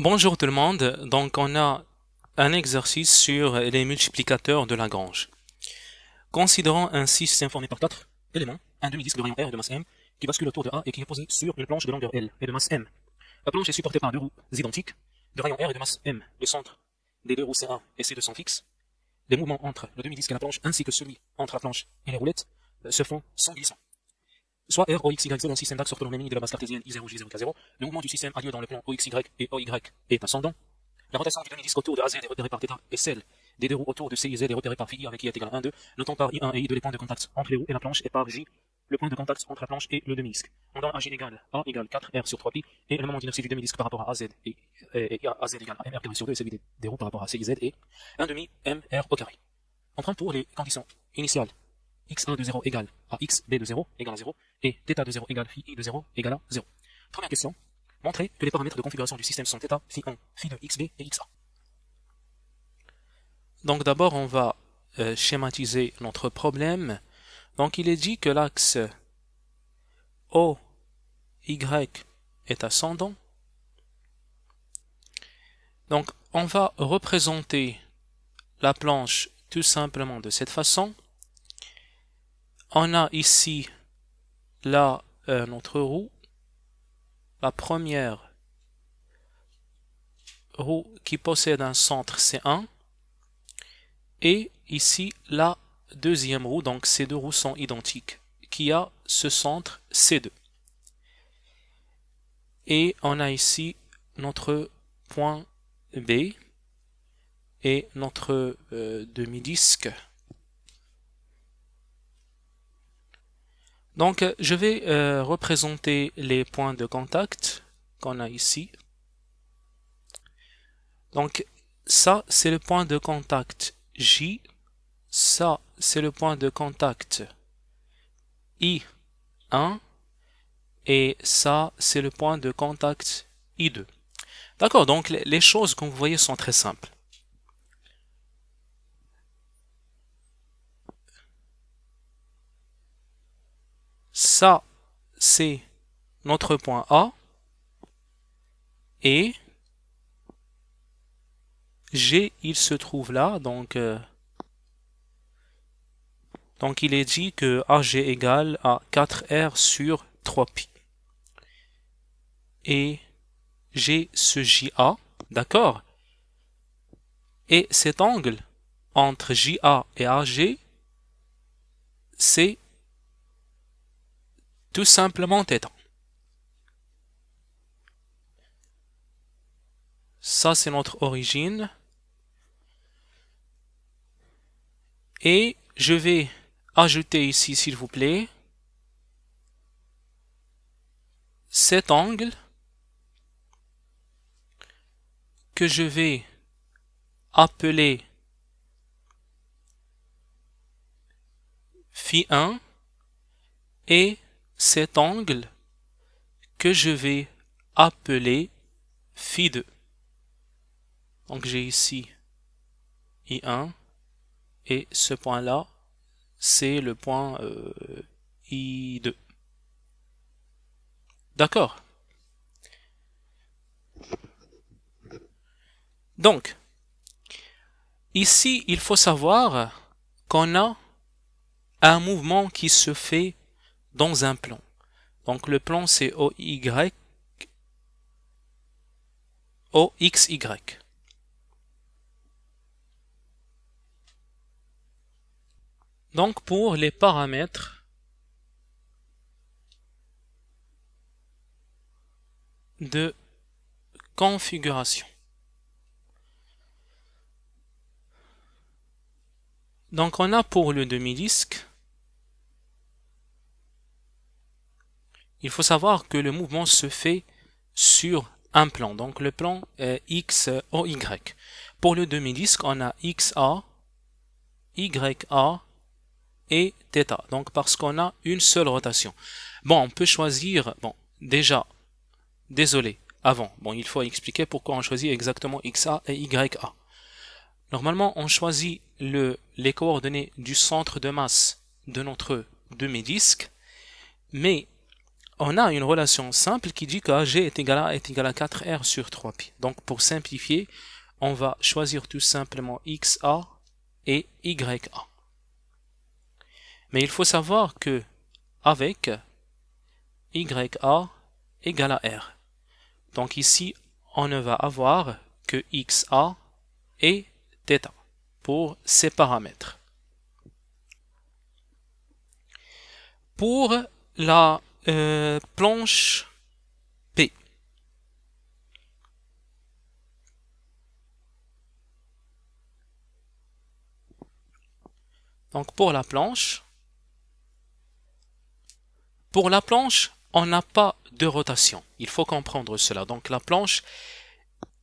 Bonjour tout le monde, donc on a un exercice sur les multiplicateurs de Lagrange. Considérons un système par quatre éléments, un demi-disque de rayon R de masse M qui bascule autour de A et qui est posé sur une planche de longueur L et de masse M. La planche est supportée par deux roues identiques de rayon R et de masse M. Le centre des deux roues c et C2 sont fixes. Les mouvements entre le demi-disque et la planche ainsi que celui entre la planche et les roulettes euh, se font sans glissant soit R, OXY zone un système d'axes orthonormés de la base cartésienne I0, J0, K0, le mouvement du système a lieu dans le plan OXY et OY est ascendant, la rotation du demi-disque autour de AZ est repérée par θ et celle des deux roues autour de CIZ est repérée par φi avec i est égal à 1, 2, Notons par i1 et i2 les points de contact entre les roues et la planche et par j le point de contact entre la planche et le demi-disque. On donne à j égale a égale 4 r sur 3 pi et le moment d'inertie du demi-disque par rapport à az et, euh, az égale à mr sur 2 et celui des, des roues par rapport à CIZ est 1 demi mr au carré. On prend pour les conditions initiales x1 de 0 égale à xb de 0 égale à 0 et θ de 0 égale phi i de 0 égale à 0. Première question, montrer que les paramètres de configuration du système sont θ, phi 1, phi de xb et xa. Donc d'abord on va euh, schématiser notre problème. Donc il est dit que l'axe O, Y est ascendant. Donc on va représenter la planche tout simplement de cette façon on a ici là notre roue. La première roue qui possède un centre, c 1. Et ici, la deuxième roue, donc ces deux roues sont identiques, qui a ce centre C2. Et on a ici notre point B et notre euh, demi-disque Donc, euh, je vais euh, représenter les points de contact qu'on a ici. Donc, ça, c'est le point de contact J. Ça, c'est le point de contact I1. Et ça, c'est le point de contact I2. D'accord, donc les choses, comme vous voyez, sont très simples. ça, c'est notre point A. Et G, il se trouve là, donc... Euh, donc il est dit que AG égale à 4R sur 3pi. Et G ce JA, d'accord Et cet angle entre JA et AG, c'est tout simplement étant. Ça, c'est notre origine. Et je vais ajouter ici, s'il vous plaît, cet angle que je vais appeler phi 1 et cet angle que je vais appeler phi 2. Donc j'ai ici I1 et ce point-là, c'est le point euh, I2. D'accord Donc, ici, il faut savoir qu'on a un mouvement qui se fait dans un plan. Donc le plan c'est OY, OXY. Donc pour les paramètres de configuration. Donc on a pour le demi-disque Il faut savoir que le mouvement se fait sur un plan, donc le plan est X ou Y. Pour le demi-disque, on a XA, YA et θ, donc parce qu'on a une seule rotation. Bon, on peut choisir, bon, déjà, désolé, avant, bon, il faut expliquer pourquoi on choisit exactement XA et YA. Normalement, on choisit le, les coordonnées du centre de masse de notre demi-disque, mais on a une relation simple qui dit que g est égal à, est égal à 4r sur 3 π Donc pour simplifier, on va choisir tout simplement xa et ya. Mais il faut savoir que avec ya égale à r. Donc ici, on ne va avoir que xa et θ pour ces paramètres. Pour la euh, planche P. Donc pour la planche, pour la planche, on n'a pas de rotation. Il faut comprendre cela. Donc la planche,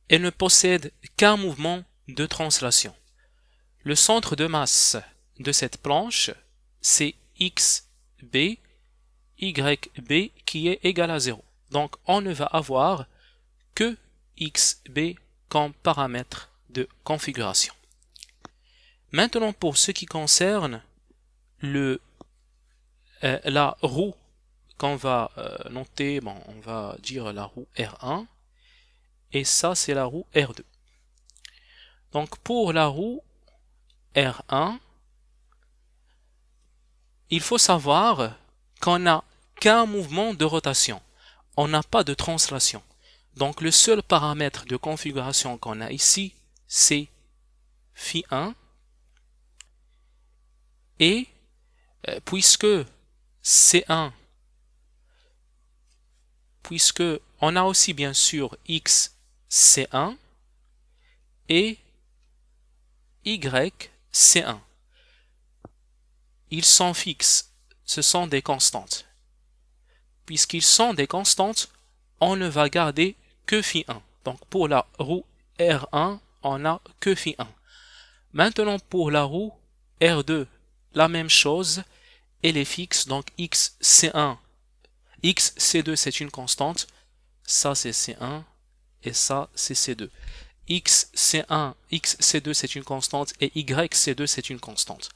elle ne possède qu'un mouvement de translation. Le centre de masse de cette planche, c'est XB YB qui est égal à 0. Donc on ne va avoir que XB comme paramètre de configuration. Maintenant pour ce qui concerne le, euh, la roue qu'on va euh, noter, bon, on va dire la roue R1 et ça c'est la roue R2. Donc pour la roue R1, il faut savoir qu'on n'a qu'un mouvement de rotation. On n'a pas de translation. Donc le seul paramètre de configuration qu'on a ici, c'est phi1. Et euh, puisque c1, puisque on a aussi bien sûr x c1 et y c1. Ils sont fixes ce sont des constantes. Puisqu'ils sont des constantes, on ne va garder que phi 1. Donc pour la roue R1, on n'a que phi 1. Maintenant pour la roue R2, la même chose, elle est fixe, donc x c1, x c2 c'est une constante, ça c'est c1 et ça c'est c2. x c1, x c2 c'est une constante et y c2 c'est une constante.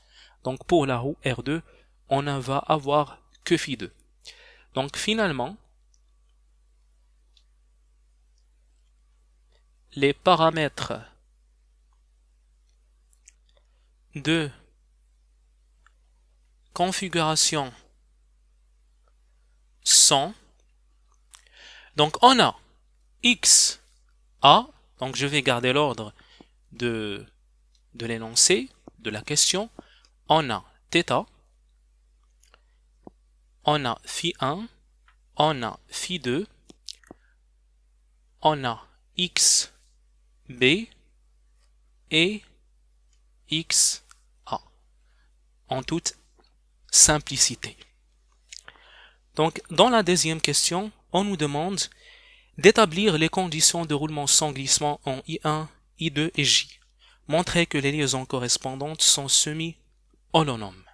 Donc pour la roue R2, on ne va avoir que phi 2. Donc finalement, les paramètres de configuration sont donc on a x a donc je vais garder l'ordre de de l'énoncé de la question on a θ on a phi 1, on a phi 2, on a x b et x a en toute simplicité. Donc dans la deuxième question, on nous demande d'établir les conditions de roulement sans glissement en I1, I2 et J. Montrer que les liaisons correspondantes sont semi-holonomes.